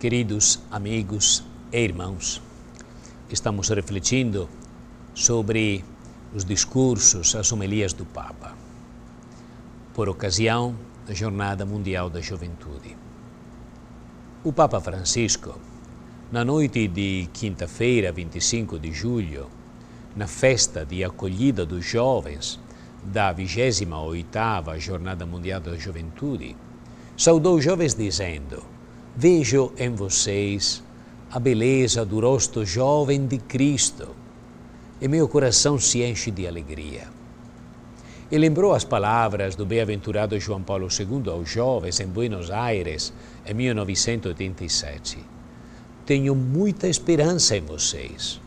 Queridos amigos e irmãos, estamos refletindo sobre os discursos, as homilias do Papa, por ocasião da Jornada Mundial da Juventude. O Papa Francisco, na noite de quinta-feira, 25 de julho, na festa de acolhida dos jovens da 28ª Jornada Mundial da Juventude, saudou os jovens dizendo: Vejo em vocês a beleza do rosto jovem de Cristo e meu coração se enche de alegria. E lembrou as palavras do bem-aventurado João Paulo II aos jovens em Buenos Aires em 1987. Tenho muita esperança em vocês.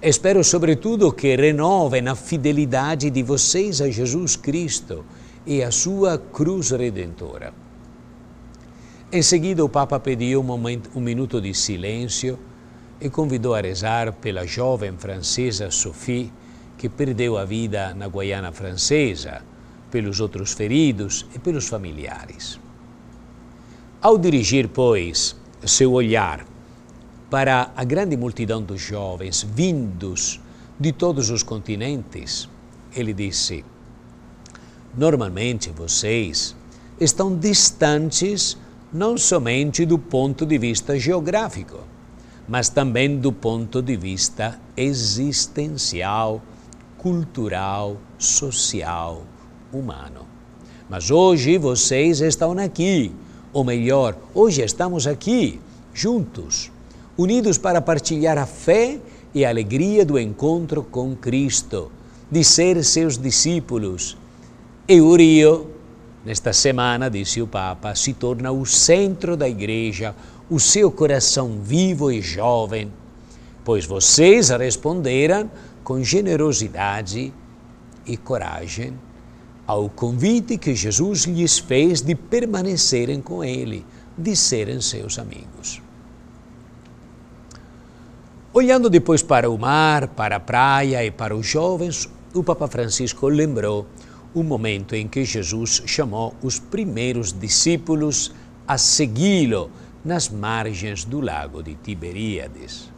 Espero, sobretudo, que renovem a fidelidade de vocês a Jesus Cristo e a sua cruz redentora. Em seguida, o Papa pediu um, momento, um minuto de silêncio e convidou a rezar pela jovem francesa Sophie, que perdeu a vida na Guiana Francesa, pelos outros feridos e pelos familiares. Ao dirigir, pois, seu olhar para a grande multidão dos jovens vindos de todos os continentes, ele disse: Normalmente vocês estão distantes não somente do ponto de vista geográfico, mas também do ponto de vista existencial, cultural, social, humano. Mas hoje vocês estão aqui, ou melhor, hoje estamos aqui, juntos, unidos para partilhar a fé e a alegria do encontro com Cristo, de ser seus discípulos. Eu, Rio, Nesta semana, disse o Papa, se torna o centro da Igreja, o seu coração vivo e jovem, pois vocês responderam com generosidade e coragem ao convite que Jesus lhes fez de permanecerem com Ele, de serem seus amigos. Olhando depois para o mar, para a praia e para os jovens, o Papa Francisco lembrou o momento em que Jesus chamou os primeiros discípulos a segui-lo nas margens do lago de Tiberíades.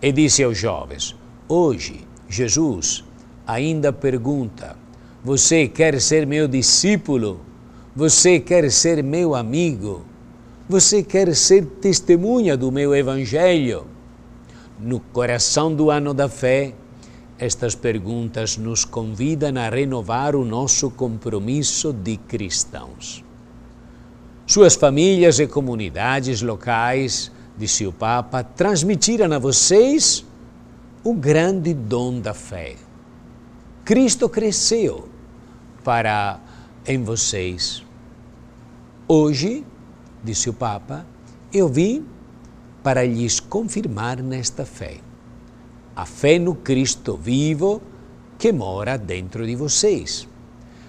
E disse aos jovens: Hoje, Jesus ainda pergunta: Você quer ser meu discípulo? Você quer ser meu amigo? Você quer ser testemunha do meu evangelho? No coração do ano da fé, estas perguntas nos convidam a renovar o nosso compromisso de cristãos. Suas famílias e comunidades locais, disse o Papa, transmitiram a vocês o grande dom da fé. Cristo cresceu para em vocês. Hoje, disse o Papa, eu vim para lhes confirmar nesta fé a fé no Cristo vivo que mora dentro de vocês.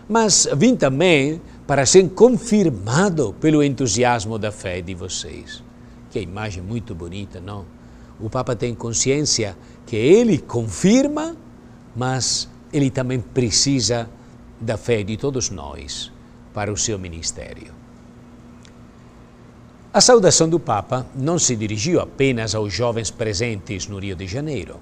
Mas vim também para ser confirmado pelo entusiasmo da fé de vocês. Que imagem muito bonita, não? O Papa tem consciência que ele confirma, mas ele também precisa da fé de todos nós para o seu ministério. A saudação do Papa não se dirigiu apenas aos jovens presentes no Rio de Janeiro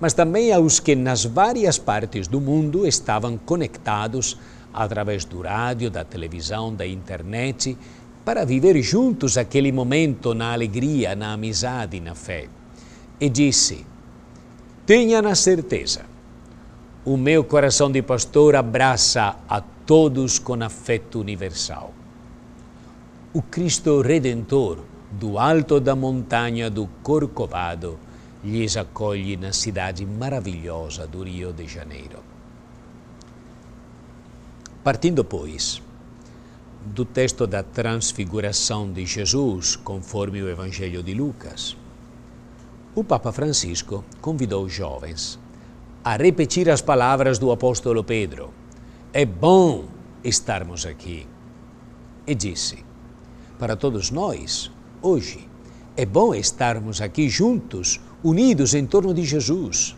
mas também aos que nas várias partes do mundo estavam conectados através do rádio, da televisão, da internet, para viver juntos aquele momento na alegria, na amizade, na fé. E disse: Tenha na certeza, o meu coração de pastor abraça a todos com afeto universal. O Cristo Redentor, do alto da montanha do Corcovado, lhes acolhe na cidade maravilhosa do Rio de Janeiro. Partindo, pois, do texto da transfiguração de Jesus, conforme o Evangelho de Lucas, o Papa Francisco convidou os jovens a repetir as palavras do apóstolo Pedro: É bom estarmos aqui. E disse: Para todos nós, hoje, é bom estarmos aqui juntos unidos em torno de Jesus.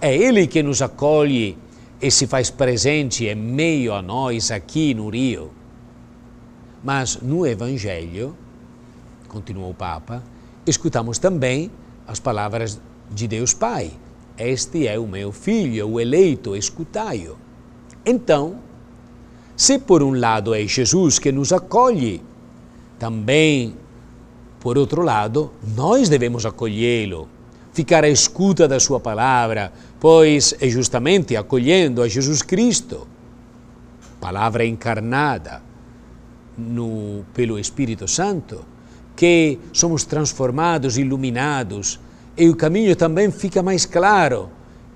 É Ele que nos acolhe e se faz presente em meio a nós aqui no Rio. Mas no Evangelho, continuou o Papa, escutamos também as palavras de Deus Pai: Este é o meu filho, o eleito, escutai-o. Então, se por um lado é Jesus que nos acolhe, também por outro lado, nós devemos acolhê-lo, ficar à escuta da sua palavra, pois é justamente acolhendo a Jesus Cristo, palavra encarnada no, pelo Espírito Santo, que somos transformados, iluminados, e o caminho também fica mais claro,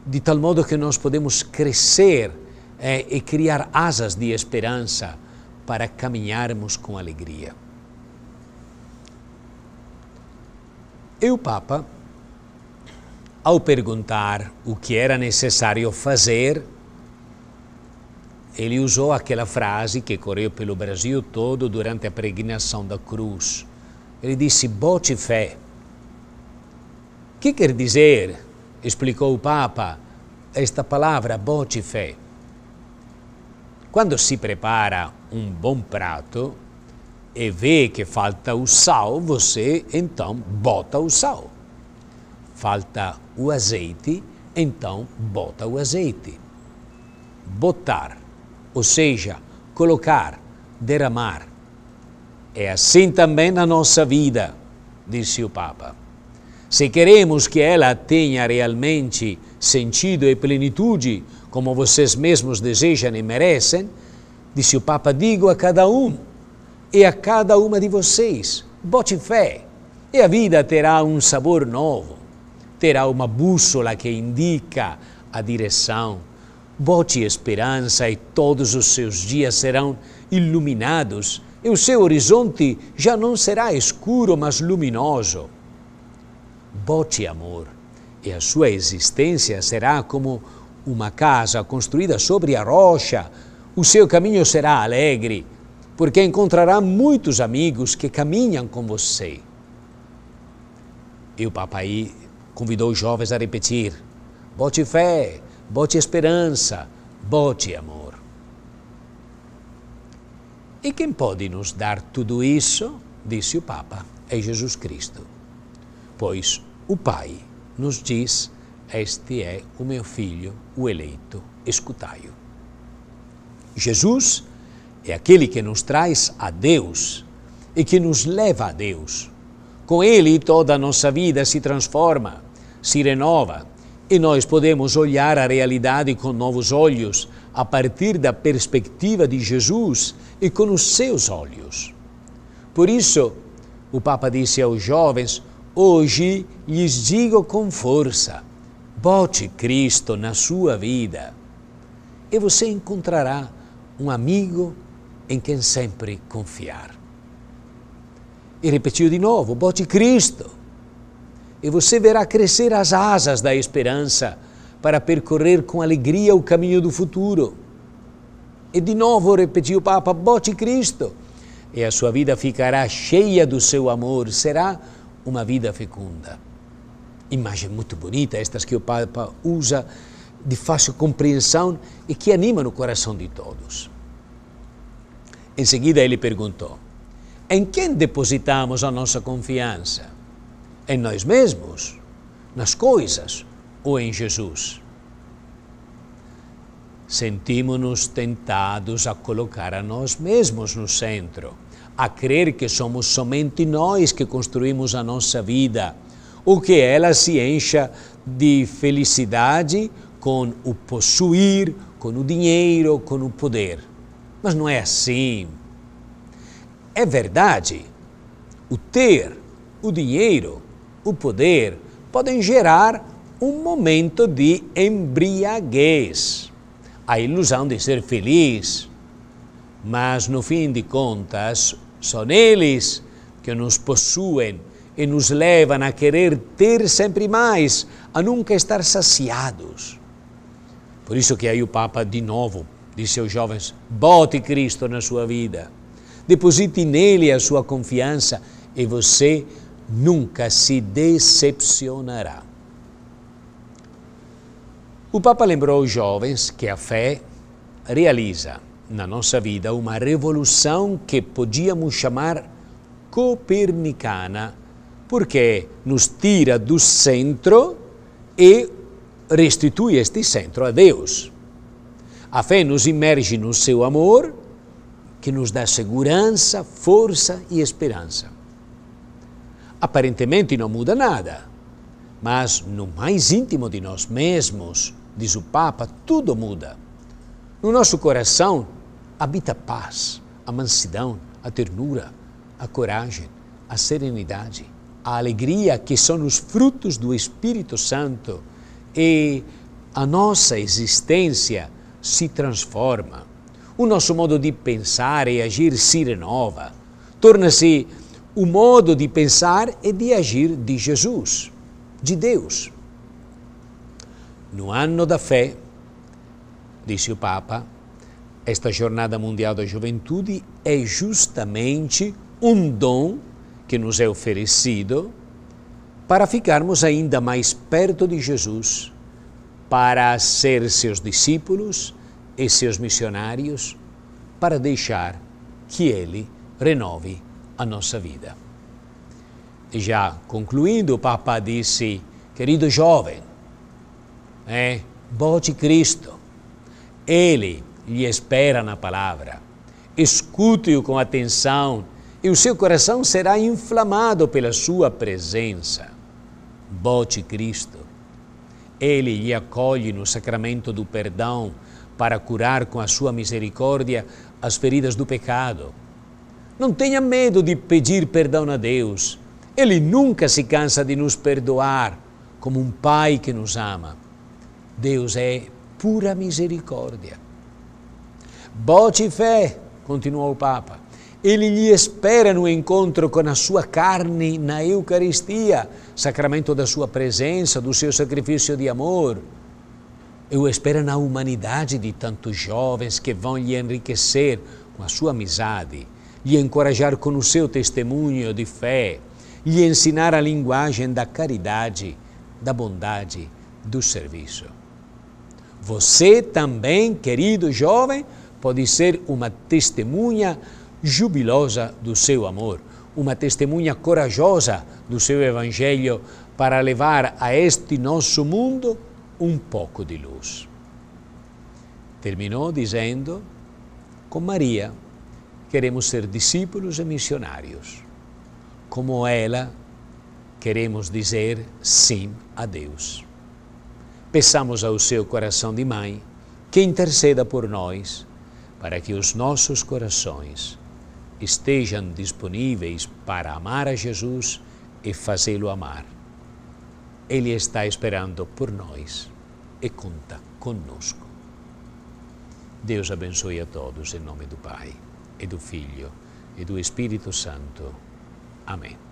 de tal modo que nós podemos crescer é, e criar asas de esperança para caminharmos com alegria. E o Papa, ao perguntar o que era necessário fazer, ele usou aquela frase que correu pelo Brasil todo durante a pregnação da cruz. Ele disse: bote fé. Que quer dizer, explicou o Papa, esta palavra, bote fé? Quando se prepara um bom prato, e vê que falta o sal, você então bota o sal. Falta o azeite, então bota o azeite. Botar, ou seja, colocar, derramar. É assim também na nossa vida, disse o Papa. Se queremos que ela tenha realmente sentido e plenitude, como vocês mesmos desejam e merecem, disse o Papa, digo a cada um e a cada uma de vocês. Bote fé, e a vida terá um sabor novo, terá uma bússola que indica a direção. Bote esperança e todos os seus dias serão iluminados, e o seu horizonte já não será escuro, mas luminoso. Bote amor, e a sua existência será como uma casa construída sobre a rocha, o seu caminho será alegre, porque encontrará muitos amigos que caminham com você. E o papai convidou os jovens a repetir: bote fé, bote esperança, bote amor. E quem pode nos dar tudo isso, disse o Papa, é Jesus Cristo. Pois o Pai nos diz: Este é o meu filho, o eleito, escutai-o. Jesus é aquele que nos traz a Deus e que nos leva a Deus. Com ele toda a nossa vida se transforma, se renova e nós podemos olhar a realidade com novos olhos, a partir da perspectiva de Jesus e com os seus olhos. Por isso, o Papa disse aos jovens: Hoje lhes digo com força: bote Cristo na sua vida e você encontrará um amigo em quem sempre confiar. E repetiu de novo, bote Cristo, e você verá crescer as asas da esperança para percorrer com alegria o caminho do futuro. E de novo repetiu o Papa, bote Cristo, e a sua vida ficará cheia do seu amor, será uma vida fecunda. Imagem muito bonita, estas que o Papa usa de fácil compreensão e que animam no coração de todos. Em seguida ele perguntou: Em quem depositamos a nossa confiança? Em nós mesmos? Nas coisas ou em Jesus? Sentimos-nos tentados a colocar a nós mesmos no centro, a crer que somos somente nós que construímos a nossa vida, ou que ela se encha de felicidade com o possuir, com o dinheiro, com o poder. Mas não é assim. É verdade. O ter, o dinheiro, o poder podem gerar um momento de embriaguez, a ilusão de ser feliz. Mas, no fim de contas, são eles que nos possuem e nos levam a querer ter sempre mais, a nunca estar saciados. Por isso que aí o Papa, de novo, disse aos jovens: bote Cristo na sua vida, deposite nele a sua confiança e você nunca se decepcionará. O Papa lembrou aos jovens que a fé realiza na nossa vida uma revolução que podíamos chamar copernicana, porque nos tira do centro e restitui este centro a Deus. A fé nos imerge no seu amor, que nos dá segurança, força e esperança. Aparentemente não muda nada, mas no mais íntimo de nós mesmos, diz o Papa, tudo muda. No nosso coração habita a paz, a mansidão, a ternura, a coragem, a serenidade, a alegria que são os frutos do Espírito Santo e a nossa existência se transforma. O nosso modo de pensar e agir se renova. Torna-se o modo de pensar e de agir de Jesus, de Deus. No ano da fé, disse o Papa, esta Jornada Mundial da Juventude é justamente um dom que nos é oferecido para ficarmos ainda mais perto de Jesus para ser seus discípulos e seus missionários, para deixar que Ele renove a nossa vida. E já concluindo, o Papa disse: Querido jovem, é, né, bote Cristo. Ele lhe espera na palavra. Escute-o com atenção e o seu coração será inflamado pela sua presença. Bote Cristo. Ele lhe acolhe no sacramento do perdão para curar com a sua misericórdia as feridas do pecado. Não tenha medo de pedir perdão a Deus. Ele nunca se cansa de nos perdoar, como um Pai que nos ama. Deus é pura misericórdia. Bote fé, continuou o Papa. Ele lhe espera no encontro com a sua carne na Eucaristia, sacramento da sua presença, do seu sacrifício de amor. o espera na humanidade de tantos jovens que vão lhe enriquecer com a sua amizade, lhe encorajar com o seu testemunho de fé, lhe ensinar a linguagem da caridade, da bondade, do serviço. Você também, querido jovem, pode ser uma testemunha jubilosa do seu amor, uma testemunha corajosa do seu Evangelho para levar a este nosso mundo um pouco de luz. Terminou dizendo: Com Maria queremos ser discípulos e missionários. Como ela, queremos dizer sim a Deus. Peçamos ao seu coração de mãe que interceda por nós, para que os nossos corações estejam disponíveis para amar a Jesus e fazê-lo amar. Ele está esperando por nós e conta conosco. Deus abençoe a todos em nome do Pai, e do Filho, e do Espírito Santo. Amém.